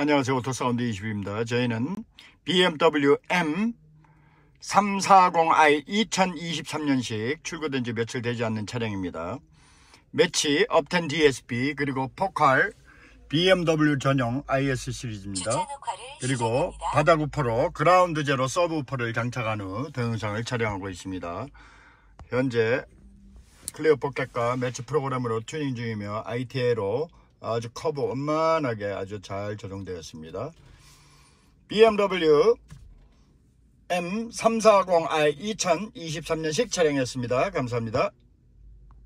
안녕하세요. 오토사운드 20입니다. 저희는 BMW M340i 2023년식 출고된 지 며칠 되지 않는 차량입니다. 매치 업텐 DSP 그리고 포칼 BMW 전용 IS 시리즈입니다. 그리고 바닥 우퍼로 그라운드 제로 서브 우퍼를 장착한 후 동영상을 촬영하고 있습니다. 현재 클리어 포켓과 매치 프로그램으로 튜닝 중이며 ITA로 아주 커브 원만하게 아주 잘 조정되었습니다. BMW M340i 2023년식 촬영했습니다 감사합니다.